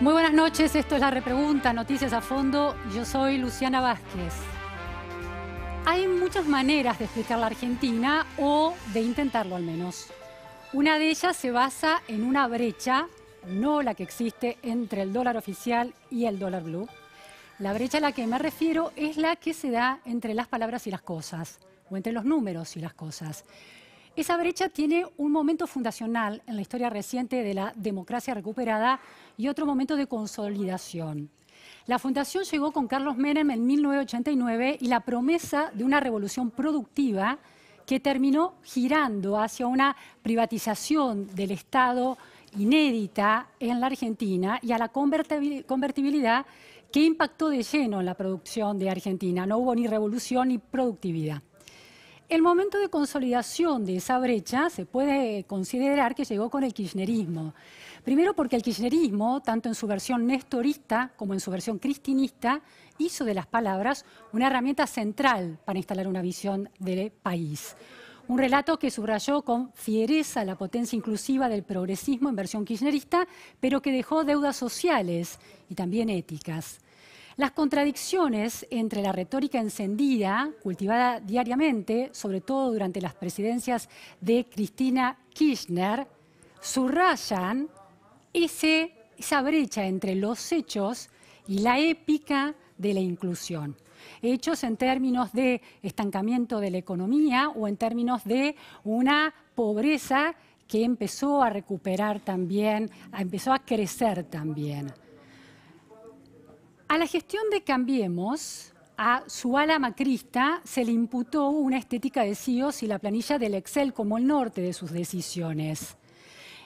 Muy buenas noches, esto es La Repregunta, Noticias a Fondo. Yo soy Luciana Vázquez. Hay muchas maneras de explicar la Argentina o de intentarlo al menos. Una de ellas se basa en una brecha, no la que existe entre el dólar oficial y el dólar blue. La brecha a la que me refiero es la que se da entre las palabras y las cosas, o entre los números y las cosas. Esa brecha tiene un momento fundacional en la historia reciente de la democracia recuperada y otro momento de consolidación. La fundación llegó con Carlos Menem en 1989 y la promesa de una revolución productiva que terminó girando hacia una privatización del Estado inédita en la Argentina y a la convertibilidad que impactó de lleno en la producción de Argentina. No hubo ni revolución ni productividad. El momento de consolidación de esa brecha se puede considerar que llegó con el kirchnerismo. Primero porque el kirchnerismo, tanto en su versión nestorista como en su versión cristinista, hizo de las palabras una herramienta central para instalar una visión del país. Un relato que subrayó con fiereza la potencia inclusiva del progresismo en versión kirchnerista, pero que dejó deudas sociales y también éticas. Las contradicciones entre la retórica encendida, cultivada diariamente, sobre todo durante las presidencias de Cristina Kirchner, subrayan ese, esa brecha entre los hechos y la épica de la inclusión. Hechos en términos de estancamiento de la economía o en términos de una pobreza que empezó a recuperar también, empezó a crecer también. A la gestión de Cambiemos, a su ala macrista se le imputó una estética de CIOs e y la planilla del Excel como el norte de sus decisiones.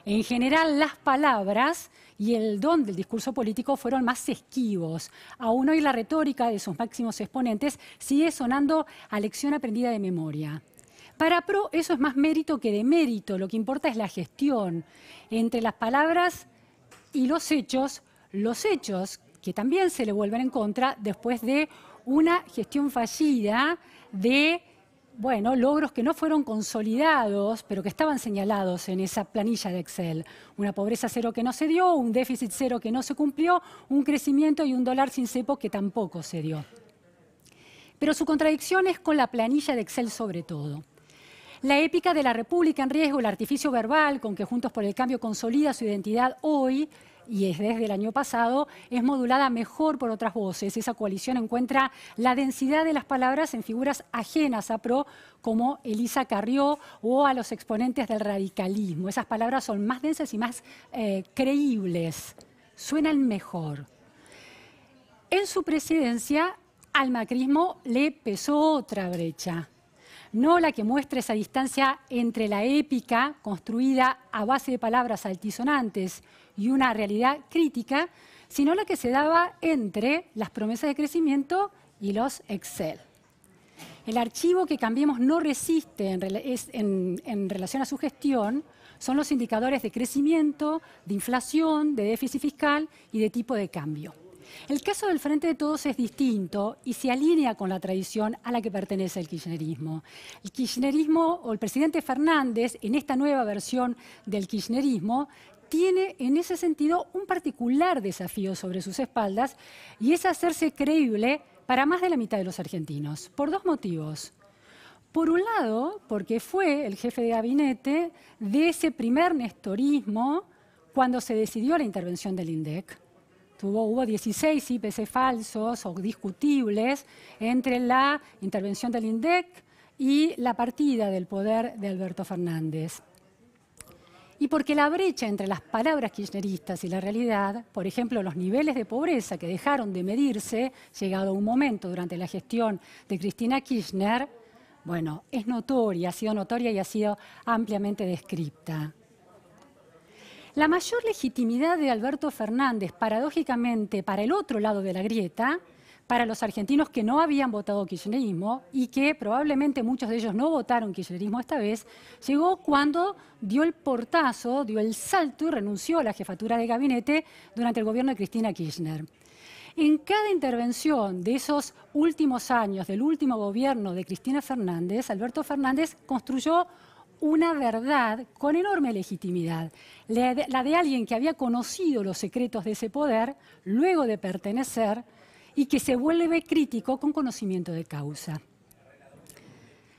En general, las palabras y el don del discurso político fueron más esquivos. Aún hoy la retórica de sus máximos exponentes sigue sonando a lección aprendida de memoria. Para PRO eso es más mérito que de mérito, lo que importa es la gestión. Entre las palabras y los hechos, los hechos que también se le vuelven en contra después de una gestión fallida de bueno, logros que no fueron consolidados, pero que estaban señalados en esa planilla de Excel. Una pobreza cero que no se dio, un déficit cero que no se cumplió, un crecimiento y un dólar sin cepo que tampoco se dio. Pero su contradicción es con la planilla de Excel sobre todo. La épica de la República en riesgo, el artificio verbal con que Juntos por el Cambio consolida su identidad hoy, y es desde el año pasado, es modulada mejor por otras voces. Esa coalición encuentra la densidad de las palabras en figuras ajenas a PRO, como Elisa Carrió o a los exponentes del radicalismo. Esas palabras son más densas y más eh, creíbles, suenan mejor. En su presidencia, al macrismo le pesó otra brecha no la que muestra esa distancia entre la épica, construida a base de palabras altisonantes, y una realidad crítica, sino la que se daba entre las promesas de crecimiento y los Excel. El archivo que Cambiemos no resiste en, en relación a su gestión son los indicadores de crecimiento, de inflación, de déficit fiscal y de tipo de cambio. El caso del Frente de Todos es distinto y se alinea con la tradición a la que pertenece el kirchnerismo. El kirchnerismo o el presidente Fernández, en esta nueva versión del kirchnerismo, tiene en ese sentido un particular desafío sobre sus espaldas y es hacerse creíble para más de la mitad de los argentinos, por dos motivos. Por un lado, porque fue el jefe de gabinete de ese primer nestorismo cuando se decidió la intervención del INDEC hubo 16 IPC falsos o discutibles entre la intervención del INDEC y la partida del poder de Alberto Fernández. Y porque la brecha entre las palabras kirchneristas y la realidad, por ejemplo, los niveles de pobreza que dejaron de medirse, llegado un momento durante la gestión de Cristina Kirchner, bueno, es notoria, ha sido notoria y ha sido ampliamente descripta. La mayor legitimidad de Alberto Fernández, paradójicamente, para el otro lado de la grieta, para los argentinos que no habían votado kirchnerismo y que probablemente muchos de ellos no votaron kirchnerismo esta vez, llegó cuando dio el portazo, dio el salto y renunció a la jefatura de gabinete durante el gobierno de Cristina Kirchner. En cada intervención de esos últimos años, del último gobierno de Cristina Fernández, Alberto Fernández construyó una verdad con enorme legitimidad, la de, alguien que había conocido los secretos de ese poder luego de pertenecer y que se vuelve crítico con conocimiento de causa.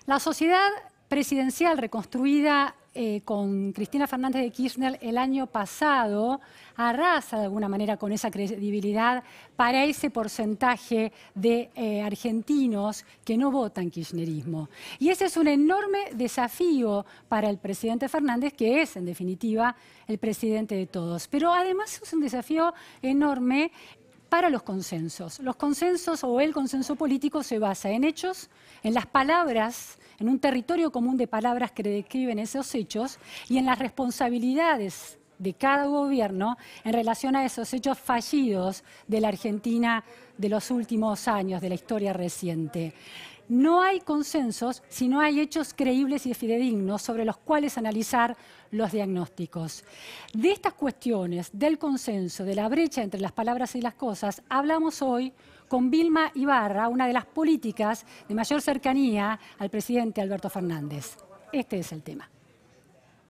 La sociedad presidencial reconstruida eh, con Cristina Fernández de Kirchner el año pasado arrasa de alguna manera con esa credibilidad para ese porcentaje de eh, argentinos que no votan kirchnerismo. Y ese es un enorme desafío para el presidente Fernández, que es en definitiva el presidente de todos. Pero además es un desafío enorme para los consensos. Los consensos o el consenso político se basa en hechos, en las palabras en un territorio común de palabras que describen esos hechos y en las responsabilidades de cada gobierno en relación a esos hechos fallidos de la Argentina de los últimos años, de la historia reciente no hay consensos si no hay hechos creíbles y fidedignos sobre los cuales analizar los diagnósticos. De estas cuestiones, del consenso, de la brecha entre las palabras y las cosas, hablamos hoy con Vilma Ibarra, una de las políticas de mayor cercanía al presidente Alberto Fernández. Este es el tema.